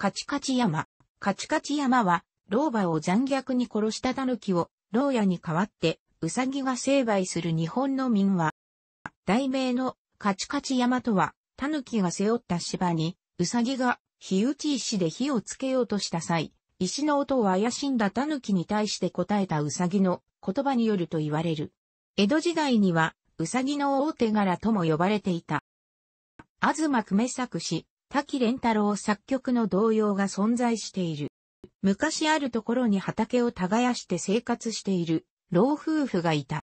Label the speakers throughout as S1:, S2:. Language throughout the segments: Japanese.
S1: カチカチ山。カチカチ山は、老婆を残虐に殺した狸を、牢屋に代わって、ウサギが成敗する日本の民話。題名のカチカチ山とは、狸が背負った芝に、ウサギが火打ち石で火をつけようとした際、石の音を怪しんだ狸に対して答えたウサギの言葉によると言われる。江戸時代には、ウサギの大手柄とも呼ばれていた。東久米作詞、滝連太郎作曲の動揺が存在している。昔あるところに畑を耕して生活している老夫婦がいた。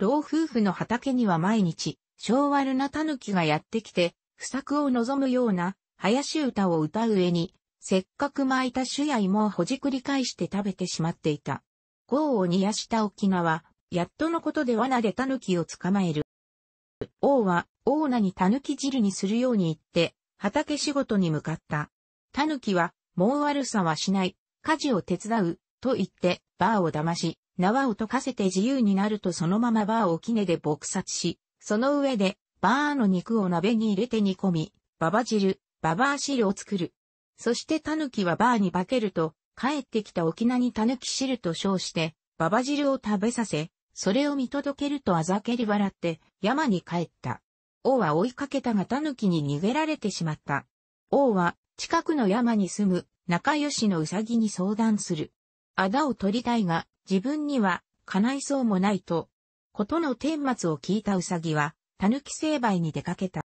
S1: 老夫婦の畑には毎日、昭和るな狸がやってきて、不作を望むような、林歌を歌う上に、せっかく巻いた種や芋をほじくり返して食べてしまっていた。豪を煮やした沖縄、やっとのことで罠で狸を捕まえる。王は、王なに狸汁にするように言って、畑仕事に向かった。狸は、もう悪さはしない、家事を手伝う、と言って、バーを騙し、縄を溶かせて自由になるとそのままバーをキネで撲殺し、その上で、バーの肉を鍋に入れて煮込み、ババ汁、ババー汁を作る。そして狸はバーに化けると、帰ってきた沖縄に狸汁と称して、ババ汁を食べさせ、それを見届けるとあざけり笑って、山に帰った。王は追いかけたが狸に逃げられてしまった。王は近くの山に住む仲良しの兎に相談する。あだを取りたいが自分には叶いそうもないと、ことの顛末を聞いた兎は狸成敗に出かけた。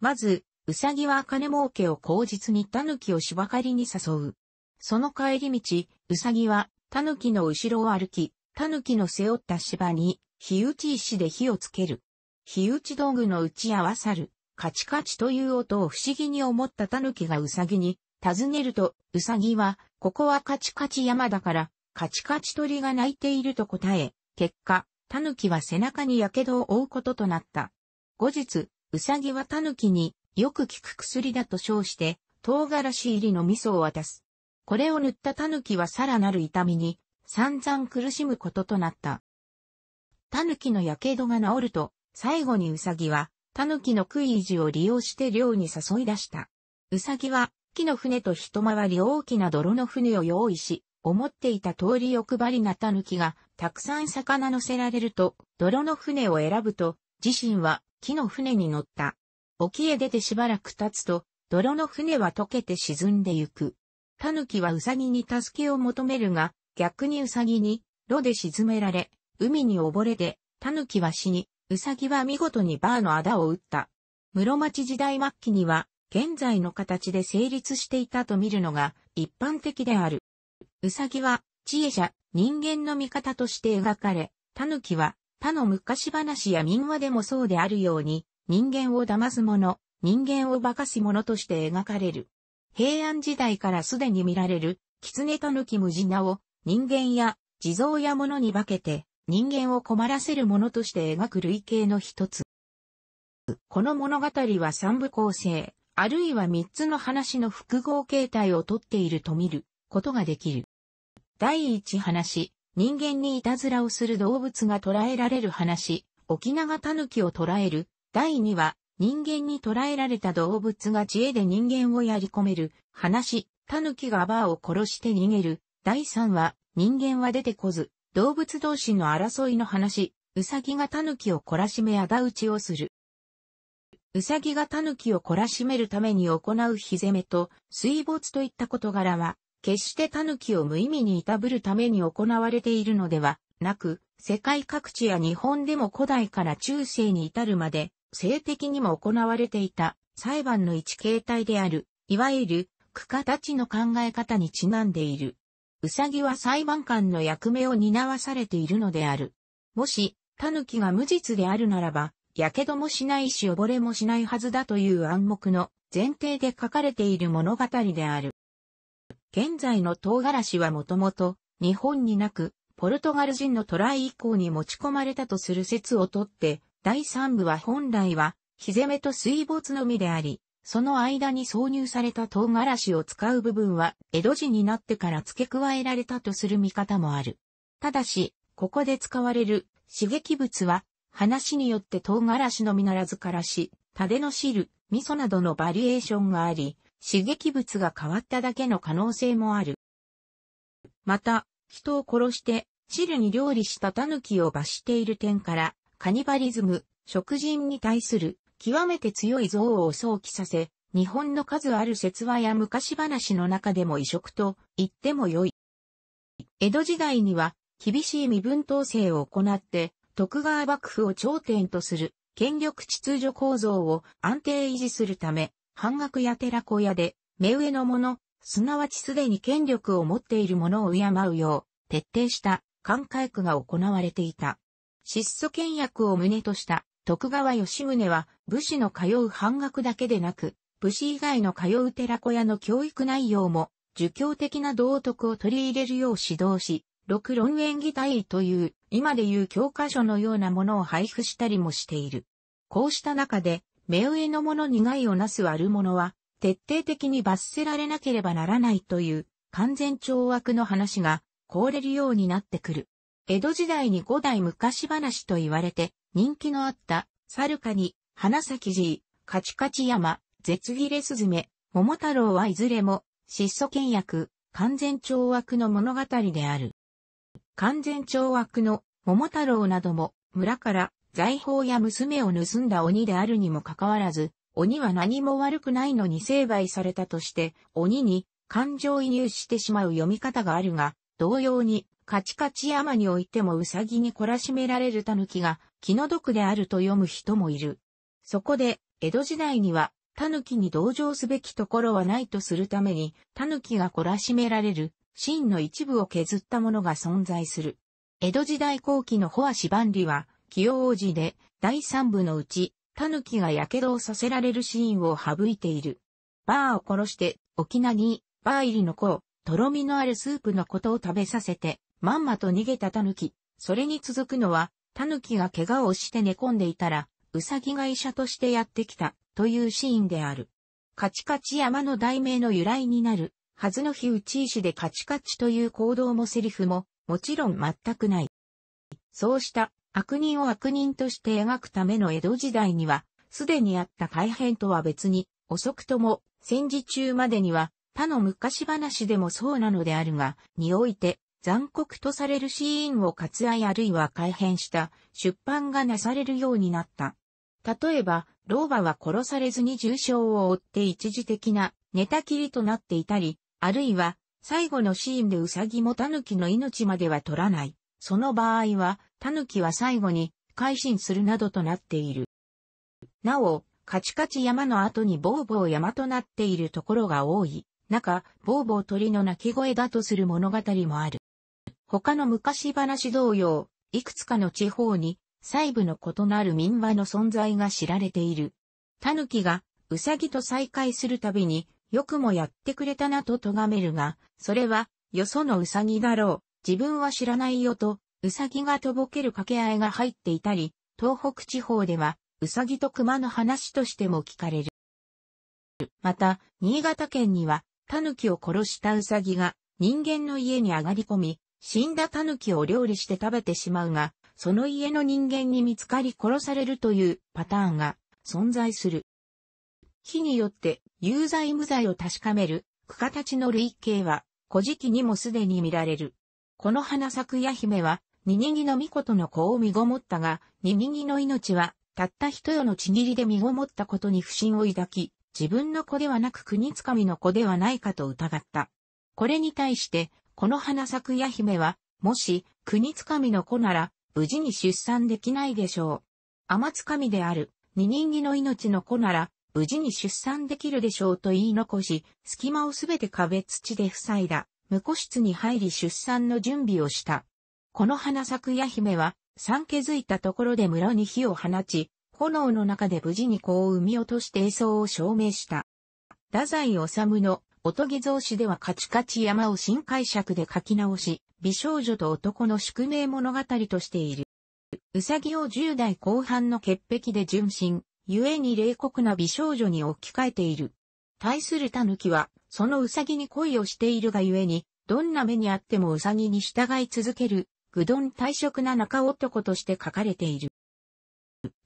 S1: まず、兎は金儲けを口実に狸を芝刈りに誘う。その帰り道、兎は狸の後ろを歩き、狸の背負った芝に火打ち石で火をつける。火打ち道具の打ち合わさる、カチカチという音を不思議に思ったタヌキがうさぎに、尋ねると、ウサギは、ここはカチカチ山だから、カチカチ鳥が鳴いていると答え、結果、タヌキは背中に火傷を負うこととなった。後日、うさぎはタヌキに、よく効く薬だと称して、唐辛子入りの味噌を渡す。これを塗ったタヌキはさらなる痛みに、散々苦しむこととなった。タヌキの火傷が治ると、最後にウサギは、狸の食い意地を利用して漁に誘い出した。ウサギは、木の船と一回り大きな泥の船を用意し、思っていた通り欲張りな狸が、たくさん魚乗せられると、泥の船を選ぶと、自身は木の船に乗った。沖へ出てしばらく経つと、泥の船は溶けて沈んでゆく。狸はウサギに助けを求めるが、逆にウサギに、炉で沈められ、海に溺れて、狸は死に、ウサギは見事にバーの仇を打った。室町時代末期には、現在の形で成立していたと見るのが一般的である。ウサギは、知恵者、人間の味方として描かれ、タヌキは、他の昔話や民話でもそうであるように、人間を騙す者、人間を化かす者として描かれる。平安時代からすでに見られる、狐狸無地名を人間や地蔵や物に化けて、人間を困らせるものとして描く類型の一つ。この物語は三部構成、あるいは三つの話の複合形態をとっていると見ることができる。第一話、人間にいたずらをする動物が捕らえられる話、沖縄狸を捕らえる。第二話、人間に捕らえられた動物が知恵で人間をやり込める話、狸がバーを殺して逃げる。第三話、人間は出てこず、動物同士の争いの話、ウサギが狸を懲らしめ仇討ちをする。ウサギが狸を懲らしめるために行う火攻めと水没といった事柄は、決して狸を無意味にいたぶるために行われているのではなく、世界各地や日本でも古代から中世に至るまで、性的にも行われていた裁判の一形態である、いわゆる、区家たちの考え方にちなんでいる。ウサギは裁判官の役目を担わされているのである。もし、タヌキが無実であるならば、やけどもしないし溺れもしないはずだという暗黙の前提で書かれている物語である。現在の唐辛子はもともと日本になく、ポルトガル人のトライ以降に持ち込まれたとする説をとって、第三部は本来は、火攻めと水没のみであり、その間に挿入された唐辛子を使う部分は、江戸時になってから付け加えられたとする見方もある。ただし、ここで使われる刺激物は、話によって唐辛子のみならずからし、タデの汁、味噌などのバリエーションがあり、刺激物が変わっただけの可能性もある。また、人を殺して汁に料理したタヌキを罰している点から、カニバリズム、食人に対する極めて強い憎悪を想起させ、日本の数ある説話や昔話の中でも異色と言ってもよい。江戸時代には厳しい身分統制を行って徳川幕府を頂点とする権力秩序構造を安定維持するため、半額や寺小屋で目上の者、すなわちすでに権力を持っている者を敬うよう徹底した寛解区が行われていた。質素倹約を旨とした徳川吉宗は武士の通う半額だけでなく、武士以外の通う寺子屋の教育内容も、儒教的な道徳を取り入れるよう指導し、六論演技体という、今でいう教科書のようなものを配布したりもしている。こうした中で、目上の者に害をなす悪者は、徹底的に罰せられなければならないという、完全懲悪の話が、凍れるようになってくる。江戸時代に五代昔話と言われて、人気のあった、サルカニ、花咲爺、カチカチ山、絶切れスズメ、桃太郎はいずれも、質素倹約、完全懲悪の物語である。完全懲悪の桃太郎なども、村から財宝や娘を盗んだ鬼であるにもかかわらず、鬼は何も悪くないのに成敗されたとして、鬼に感情移入してしまう読み方があるが、同様に、カチカチ山においてもウサギに懲らしめられるキが、気の毒であると読む人もいる。そこで、江戸時代には、狸に同情すべきところはないとするために、狸が懲らしめられる、真の一部を削ったものが存在する。江戸時代後期のホアシバンリは、清王子で、第三部のうち、狸が火傷をさせられるシーンを省いている。バーを殺して、沖縄に、バー入りの子を、とろみのあるスープのことを食べさせて、まんまと逃げた狸。それに続くのは、タヌキが怪我をして寝込んでいたら、ウサギが医者としてやってきた、というシーンである。カチカチ山の題名の由来になる、はずの日内石でカチカチという行動もセリフも、もちろん全くない。そうした悪人を悪人として描くための江戸時代には、すでにあった改変とは別に、遅くとも戦時中までには他の昔話でもそうなのであるが、において残酷とされるシーンを割愛あるいは改変した出版がなされるようになった。例えば、老婆は殺されずに重傷を負って一時的な寝たきりとなっていたり、あるいは最後のシーンでウサギもタヌキの命までは取らない。その場合は、タヌキは最後に改心するなどとなっている。なお、カチカチ山の後にボーボー山となっているところが多い。中、ボーボー鳥の鳴き声だとする物語もある。他の昔話同様、いくつかの地方に細部の異なる民話の存在が知られている。タヌキがウサギと再会するたびに、よくもやってくれたなと咎めるが、それは、よそのウサギだろう、自分は知らないよと、ウサギがとぼける掛け合いが入っていたり、東北地方では、ウサギと熊の話としても聞かれる。また、新潟県には、タヌキを殺したウサギが人間の家に上がり込み、死んだ狸を料理して食べてしまうが、その家の人間に見つかり殺されるというパターンが存在する。火によって有罪無罪を確かめる区形の類型は古事記にもすでに見られる。この花咲くや姫は、ニニギの御事の子を身ごもったが、ニニギの命は、たった一夜のちぎりで身ごもったことに不信を抱き、自分の子ではなく国つかみの子ではないかと疑った。これに対して、この花咲くや姫は、もし、国つかみの子なら、無事に出産できないでしょう。天つかみである、二人気の命の子なら、無事に出産できるでしょうと言い残し、隙間をすべて壁土で塞いだ、無個室に入り出産の準備をした。この花咲くや姫は、産気づいたところで村に火を放ち、炎の中で無事に子を産み落として栄想を証明した。太宰治のおとぎ。造詞ではカチカチ山を新解釈で書き直し、美少女と男の宿命物語としている。うさぎを10代後半の潔癖で純真、ゆえに冷酷な美少女に置き換えている。対するきは、そのうさぎに恋をしているが故に、どんな目にあってもうさぎに従い続ける、愚鈍退職な中男として書かれている。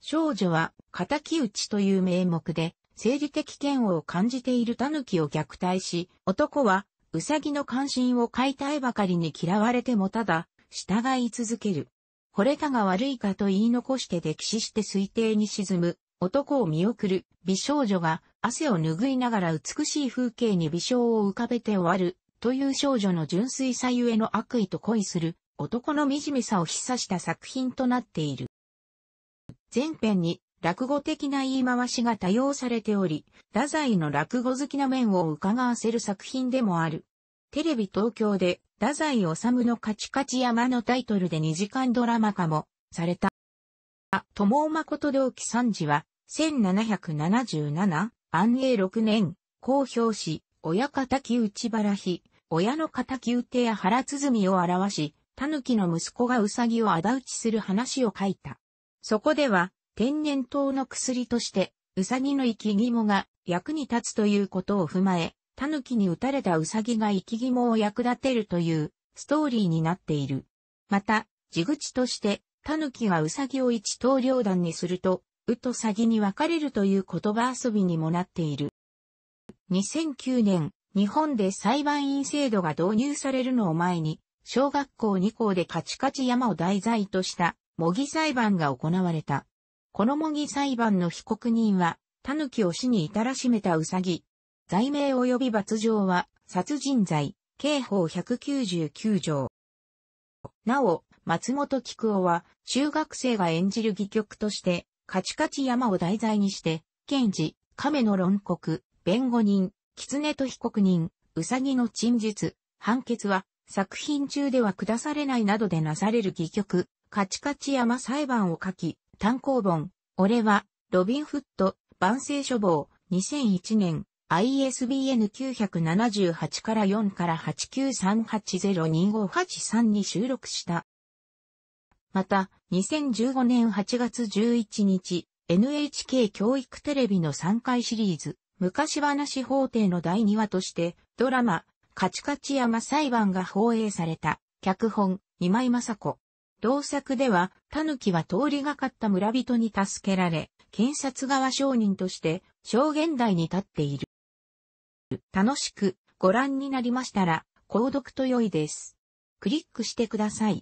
S1: 少女は、仇討ちという名目で、生理的嫌悪を感じている狸を虐待し、男は、ウサギの関心を買いたいばかりに嫌われてもただ、従い続ける。惚れたが悪いかと言い残して溺死して推定に沈む、男を見送る、美少女が汗を拭いながら美しい風景に微笑を浮かべて終わる、という少女の純粋さゆえの悪意と恋する、男の惨めさを示唆した作品となっている。前編に落語的な言い回しが多用されており、太宰の落語好きな面を伺わせる作品でもある。テレビ東京で、太宰治のカチカチ山のタイトルで2時間ドラマ化も、された。友尾誠同期三次は、1777、安永6年、公表し、親敵内原比、親の敵打てや腹鼓を表し、狸の息子がうさぎを仇討ちする話を書いた。そこでは、天然痘の薬として、ウサギの生き肝が役に立つということを踏まえ、狸に撃たれたウサギが生き肝を役立てるというストーリーになっている。また、地口として、狸がウサギを一刀両断にすると、うとさぎに分かれるという言葉遊びにもなっている。2009年、日本で裁判員制度が導入されるのを前に、小学校2校でカチカチ山を題材とした模擬裁判が行われた。この模擬裁判の被告人は、狸を死に至らしめたウサギ。罪名及び罰状は、殺人罪、刑法199条。なお、松本菊夫は、中学生が演じる戯曲として、カチカチ山を題材にして、検事、亀の論告、弁護人、狐と被告人、ウサギの陳述、判決は、作品中では下されないなどでなされる戯曲、カチカチ山裁判を書き、単行本、俺は、ロビンフット、万世書房、2001年、ISBN 978から4から893802583に収録した。また、2015年8月11日、NHK 教育テレビの3回シリーズ、昔話法廷の第2話として、ドラマ、カチカチ山裁判が放映された、脚本、今井雅子、同作では、タヌキは通りがかった村人に助けられ、検察側証人として証言台に立っている。楽しくご覧になりましたら、購読と良いです。クリックしてください。